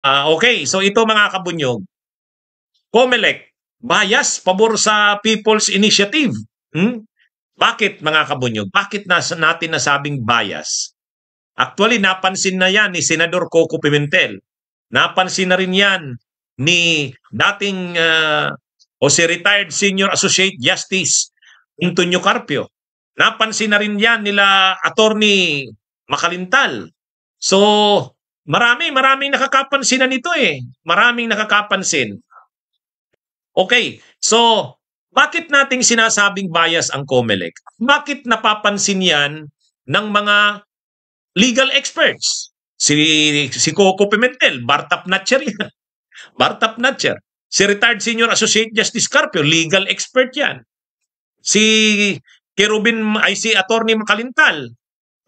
Uh, okay, so ito mga kabunyog. COMELEC, bias, pabor sa People's Initiative. Hmm? Bakit mga kabunyog? Bakit nas natin nasabing bias? Actually, napansin na yan ni Senador Coco Pimentel. Napansin na rin yan ni dating uh, o si retired Senior Associate Justice Antonio Carpio. Napansin na rin yan nila Attorney Makalintal. So, Marami, maraming nakakapansin na nito eh. Maraming nakakapansin. Okay, so bakit nating sinasabing bias ang COMELEC? Bakit napapansin yan ng mga legal experts? Si, si Coco Pimentel, Bartap Natcher yan. Bartap Natcher. Si retired senior associate Justice Carpio, legal expert yan. Si Kerubin, ay si Attorney Makalintal,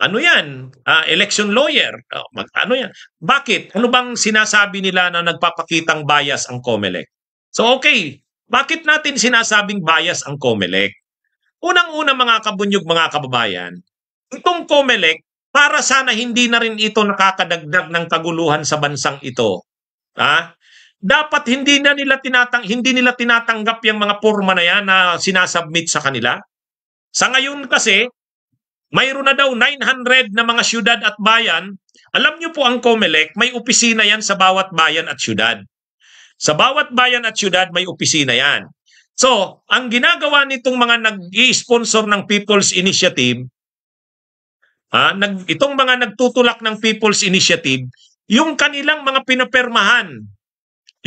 ano yan? Uh, election lawyer. Uh, mag, ano yan? Bakit? Ano bang sinasabi nila na nagpapakitang bias ang COMELEC? So okay, bakit natin sinasabing bias ang COMELEC? Unang-una mga kabunyog, mga kababayan, itong COMELEC, para sana hindi na rin ito nakakadagdag ng kaguluhan sa bansang ito. Ha? Dapat hindi na nila tinatang hindi nila tinatanggap yung mga porma na yan na sinasubmit sa kanila. Sa ngayon kasi, mayroon na daw 900 na mga syudad at bayan. Alam niyo po ang COMELEC, may opisina yan sa bawat bayan at syudad. Sa bawat bayan at syudad, may opisina yan. So, ang ginagawa nitong mga nag-i-sponsor ng People's Initiative, ah, nag, itong mga nagtutulak ng People's Initiative, yung kanilang mga pinapermahan,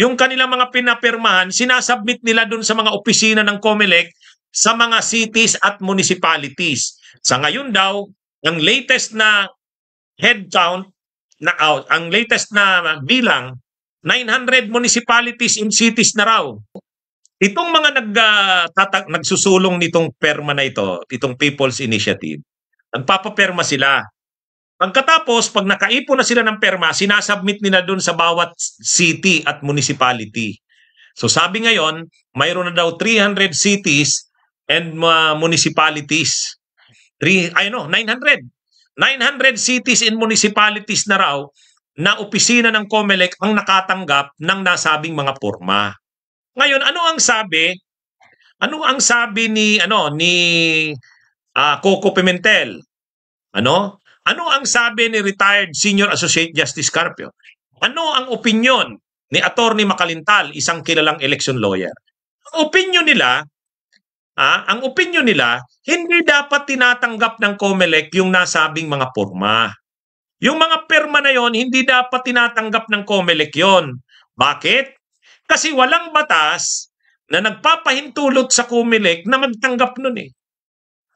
yung kanilang mga pinapermahan, sinasubmit nila dun sa mga opisina ng COMELEC sa mga cities at municipalities. Sa ngayon daw, ang latest na head count na out, ang latest na bilang 900 municipalities and cities na raw. Itong mga nag, uh, tatag, nagsusulong nitong perma na ito, itong People's Initiative, nagpapaperma sila. Pagkatapos, pag nakaipon na sila ng perma, sinasubmit nila doon sa bawat city at municipality. So sabi ngayon, mayroon na daw 300 cities and uh, municipalities. Three, I know, 900. 900 cities and municipalities na raw na opisina ng COMELEC ang nakatanggap ng nasabing mga porma. Ngayon, ano ang sabi? Ano ang sabi ni ano ni uh, Coco Pimentel? Ano? Ano ang sabi ni retired Senior Associate Justice Carpio? Ano ang opinion ni Attorney Makalintal, isang kilalang election lawyer? Ang opinion nila, Ah, ang opinion nila, hindi dapat tinatanggap ng COMELEC yung nasabing mga porma. Yung mga perma na yon, hindi dapat tinatanggap ng COMELEC yon. Bakit? Kasi walang batas na nagpapahintulot sa COMELEC na magtanggap nun eh.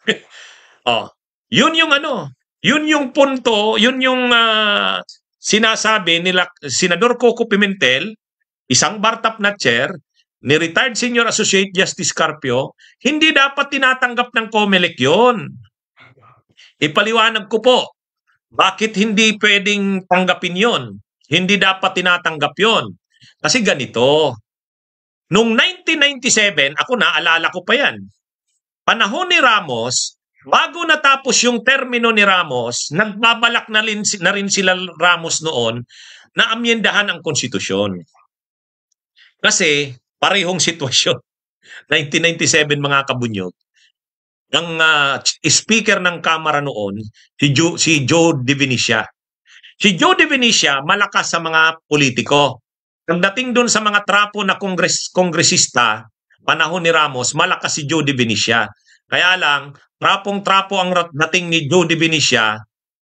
oh, yun yung ano, yun yung punto, yun yung uh, sinasabi nila Senador Coco Pimentel, isang bartap na chair, ni retired senior associate Justice Carpio, hindi dapat tinatanggap ng COMELEC yon. Ipaliwanag ko po, bakit hindi pwedeng tanggapin yon? Hindi dapat tinatanggap yon. Kasi ganito, noong 1997, ako na, alala ko pa yan, panahon ni Ramos, bago natapos yung termino ni Ramos, nagbabalak na rin, na rin sila Ramos noon na amyendahan ang konstitusyon. Kasi Parehong sitwasyon. 1997 mga kabunyog. Ang uh, speaker ng Kamara noon, si, jo, si Joe Divinicia. Si Joe Divinicia malakas sa mga politiko. dating doon sa mga trapo na kongres, kongresista, panahon ni Ramos, malakas si Joe Divinicia. Kaya lang, trapong-trapo ang dating ni Joe Divinicia.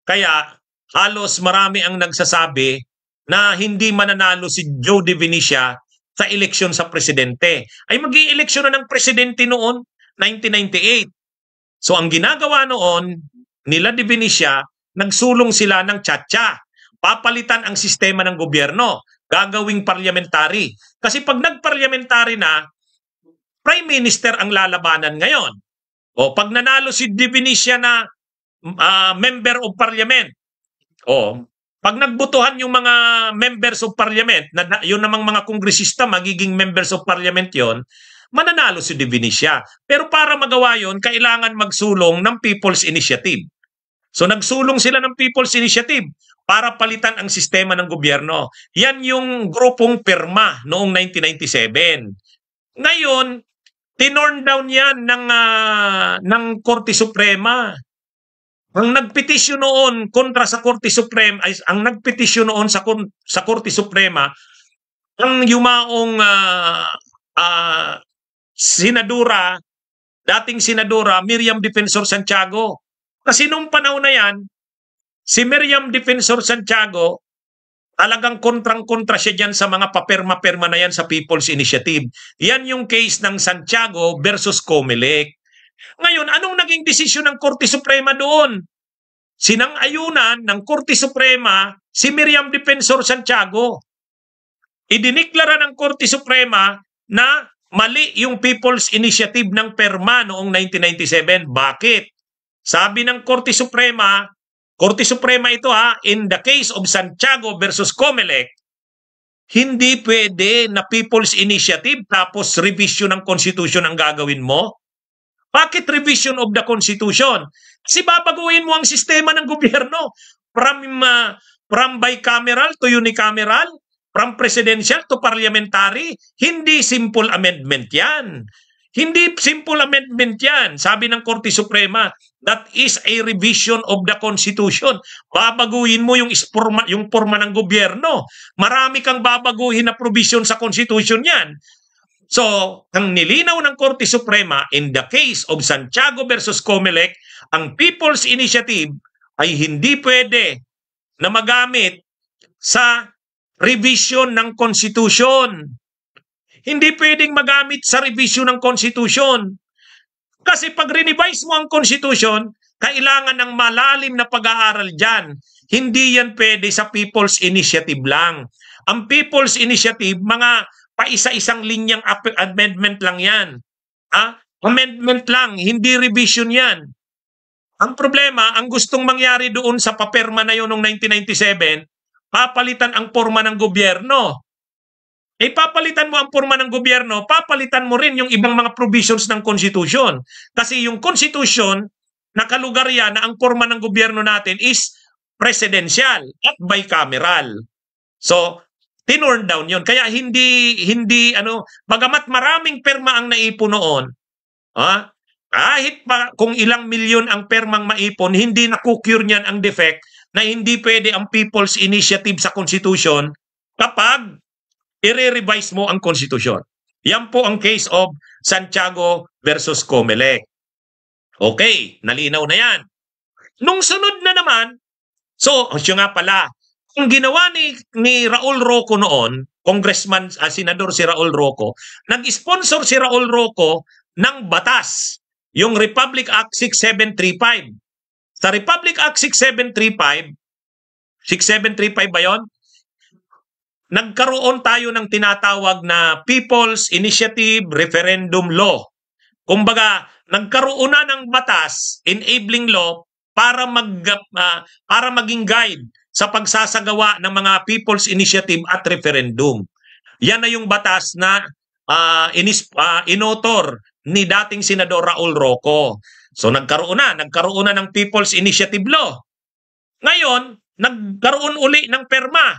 Kaya halos marami ang nagsasabi na hindi mananalo si Joe Divinicia sa eleksyon sa presidente. Ay mag eleksyon na ng presidente noon, 1998. So ang ginagawa noon, nila de Venecia, nagsulong sila ng tsatsa. Papalitan ang sistema ng gobyerno. Gagawing parliamentary. Kasi pag nagparliamentary na, prime minister ang lalabanan ngayon. O pag nanalo si de Venecia na uh, member of parliament, o pag nagbutuhan yung mga members of parliament, na, yun namang mga kongresista magiging members of parliament yon, mananalo si De Venecia. Pero para magawa yon, kailangan magsulong ng People's Initiative. So nagsulong sila ng People's Initiative para palitan ang sistema ng gobyerno. Yan yung grupong PIRMA noong 1997. Ngayon, tinorn down yan ng, uh, ng Korte Suprema ang nagpetisyon noon kontra sa Korte Suprema ay ang nagpetisyon noon sa sa Korte Suprema ang yumaong uh, uh, senadora dating senadora Miriam Defensor Santiago. Kasi nung panahon na 'yan si Miriam Defensor Santiago talagang kontrang-kontra siya diyan sa mga paperma-perma na yan sa People's Initiative. Yan yung case ng Santiago versus Comelec. Ngayon, anong naging desisyon ng Korte Suprema doon? Sinang-ayunan ng Korte Suprema si Miriam Defensor Santiago. Idiniklara ng Korte Suprema na mali yung People's Initiative ng PERMA noong 1997. Bakit? Sabi ng Korte Suprema, Korte Suprema ito ha, in the case of Santiago versus Comelec, hindi pwede na People's Initiative tapos revision ng Constitution ang gagawin mo. Bakit revision of the Constitution? Kasi babaguhin mo ang sistema ng gobyerno from, uh, from bicameral to unicameral, from presidential to parliamentary. Hindi simple amendment yan. Hindi simple amendment yan. Sabi ng Korte Suprema, that is a revision of the Constitution. Babaguhin mo yung, forma, yung porma ng gobyerno. Marami kang babaguhin na provision sa Constitution yan. So, ang nilinaw ng Korte Suprema in the case of Santiago versus Comelec, ang People's Initiative ay hindi pwede na magamit sa revision ng Constitution. Hindi pwedeng magamit sa revision ng Constitution. Kasi pag revise mo ang Constitution, kailangan ng malalim na pag-aaral diyan. Hindi yan pwede sa People's Initiative lang. Ang People's Initiative, mga pa isa isang linyang amendment lang yan. Ha? Amendment lang, hindi revision yan. Ang problema, ang gustong mangyari doon sa paperma na yun noong 1997, papalitan ang forma ng gobyerno. Eh papalitan mo ang forma ng gobyerno, papalitan mo rin yung ibang mga provisions ng Constitution. Kasi yung Constitution, nakalugar yan na ang forma ng gobyerno natin is presidential at bicameral. So, tinurn down yon Kaya hindi, hindi, ano, bagamat maraming perma ang naipon noon, ah, kahit pa kung ilang milyon ang permang maipon, hindi na cure niyan ang defect na hindi pwede ang People's Initiative sa Constitution kapag i-revise mo ang Constitution. Yan po ang case of Santiago versus Comelec. Okay, nalinaw na yan. Nung sunod na naman, so, siya nga pala, ang ginawa ni, ni Raul Roco noon, congressman, uh, senador si Raul Roco, nag-sponsor si Raul Roco ng batas, yung Republic Act 6735. Sa Republic Act 6735, 6735 ba yon? Nagkaroon tayo ng tinatawag na People's Initiative Referendum Law. Kumbaga, nagkaroon na ng batas, enabling law, para mag uh, para maging guide sa pagsasagawa ng mga People's Initiative at referendum. Yan na yung batas na uh, inis, uh, inotor ni dating Senador Raul Roco. So nagkaroon na, nagkaroon na ng People's Initiative Law. Ngayon, nagkaroon uli ng perma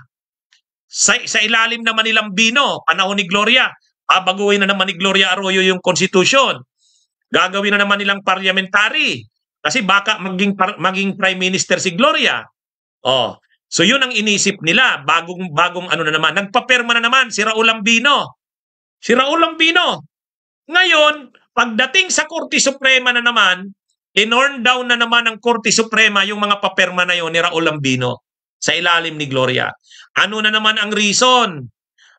sa, sa ilalim ng Manilang Bino, panahon ni Gloria. Babaguhin na naman ni Gloria Arroyo yung konstitusyon. Gagawin na naman nilang parliamentary. Kasi baka maging, par, maging prime minister si Gloria. Oh, So yun ang inisip nila, bagong bagong ano na naman, nagpaperma na naman si Raul Ambino. Si Raul Ambino. Ngayon, pagdating sa Korte Suprema na naman, inorn down na naman ng Korte Suprema yung mga paperma na yon ni Raul Ambino sa ilalim ni Gloria. Ano na naman ang reason?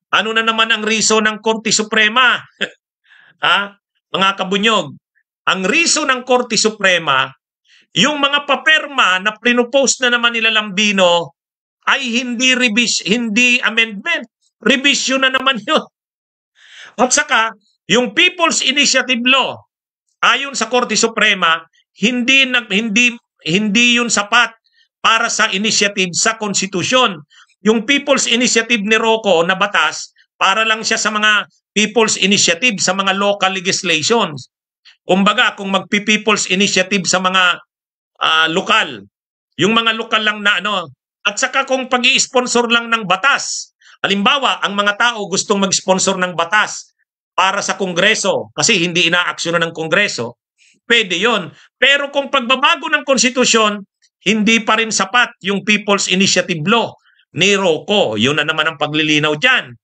Ano na naman ang reason ng Korte Suprema? ha? Mga kabunyog, ang reason ng Korte Suprema, yung mga paperma na pinupost na naman nila Lambino ay hindi revis hindi amendment. Revision na naman 'yon. At saka, yung People's Initiative Law, ayon sa Korte Suprema, hindi nag hindi hindi yun sapat para sa initiative sa konstitusyon. Yung People's Initiative ni Rocco na batas, para lang siya sa mga People's Initiative, sa mga local legislations. Kumbaga, kung magpi-People's Initiative sa mga uh, lokal, yung mga lokal lang na ano, at saka kung pag sponsor lang ng batas. Halimbawa, ang mga tao gustong mag-sponsor ng batas para sa Kongreso kasi hindi inaaksyonan ng Kongreso, pwede yon. Pero kung pagbabago ng konstitusyon, hindi pa rin sapat yung People's Initiative Law ni Rocco. Yun na naman ang paglilinaw dyan.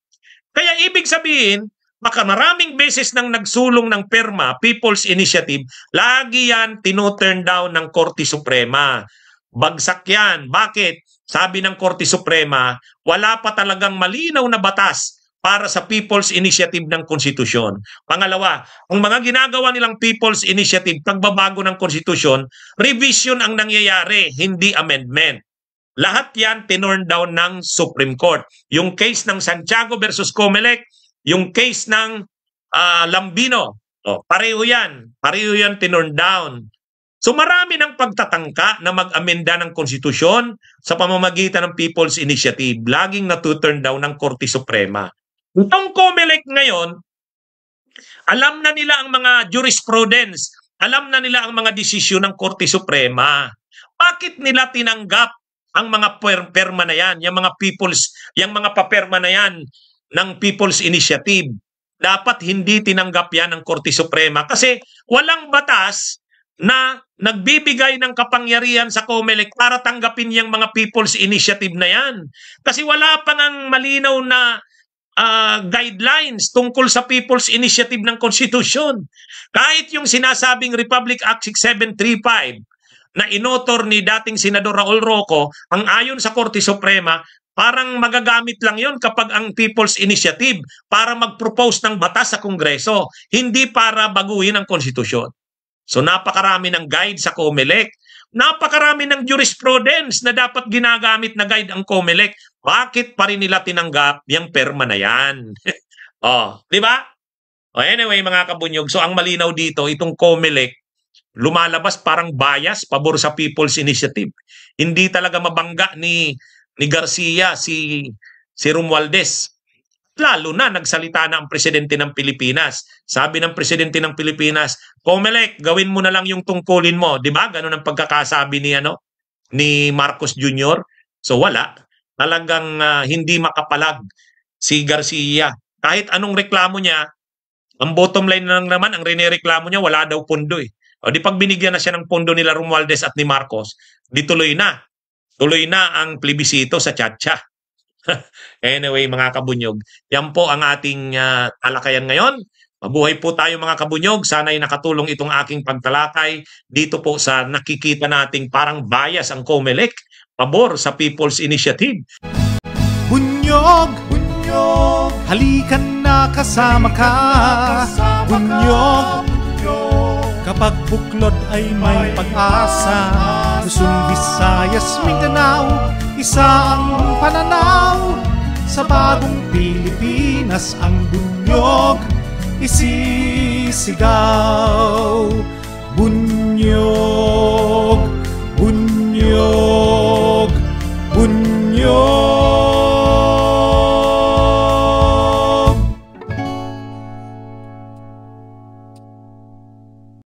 Kaya ibig sabihin, baka maraming beses nang nagsulong ng PERMA, People's Initiative, lagi yan tinuturn down ng Korte Suprema. Bagsak yan. Bakit? Sabi ng Korte Suprema, wala pa talagang malinaw na batas para sa People's Initiative ng Konstitusyon. Pangalawa, ang mga ginagawa nilang People's Initiative, pagbabago ng Konstitusyon, revision ang nangyayari, hindi amendment. Lahat yan tinurn down ng Supreme Court. Yung case ng Santiago versus Comelec, yung case ng uh, Lambino, oh, pareho yan. Pareho yan tinurn down So marami ng pagtatangka na mag-amenda ng konstitusyon sa pamamagitan ng People's Initiative, laging natuturn turn down ng Korte Suprema. Itong COMELEC ngayon, alam na nila ang mga jurisprudence, alam na nila ang mga desisyon ng Korte Suprema. Bakit nila tinanggap ang mga per- perma na yan, yung mga people's, yung mga paperma na yan ng People's Initiative? Dapat hindi tinanggap yan ng Korte Suprema kasi walang batas na nagbibigay ng kapangyarihan sa COMELEC para tanggapin yung mga people's initiative na yan. Kasi wala pa ngang malinaw na uh, guidelines tungkol sa people's initiative ng konstitusyon. Kahit yung sinasabing Republic Act 6735 na inotor ni dating Senador Raul Roco, ang ayon sa Korte Suprema, parang magagamit lang yon kapag ang People's Initiative para mag-propose ng batas sa Kongreso, hindi para baguhin ang konstitusyon. So napakarami ng guide sa COMELEC. Napakarami ng jurisprudence na dapat ginagamit na guide ang COMELEC. Bakit pa rin nila tinanggap yung perma na yan? oh, di ba? Oh, anyway, mga kabunyog, so ang malinaw dito, itong COMELEC, lumalabas parang bias pabor sa People's Initiative. Hindi talaga mabangga ni ni Garcia si si Romualdez lalo na nagsalita na ang presidente ng Pilipinas. Sabi ng presidente ng Pilipinas, Comelec, gawin mo na lang yung tungkulin mo. Di ba? Ganun ang pagkakasabi ni, ano, ni Marcos Jr. So wala. Talagang uh, hindi makapalag si Garcia. Kahit anong reklamo niya, ang bottom line lang naman, ang rinereklamo niya, wala daw pondo eh. O di pag binigyan na siya ng pondo nila Romualdez at ni Marcos, di tuloy na. Tuloy na ang plebisito sa Chacha. anyway, mga kabunyog, yan po ang ating uh, talakayan ngayon. Mabuhay po tayo mga kabunyog. Sana'y nakatulong itong aking pagtalakay dito po sa nakikita nating parang bias ang COMELEC, pabor sa People's Initiative. Bunyog! Bunyog! Halikan na kasama ka! Kasama bunyog! bunyog. Kapag buklod ay may pag-asa Luzon, Visayas, Mindanao Isa ang pananaw sa bagong Pilipinas ang bunyog isisigaw Bunyog, bunyog, bunyog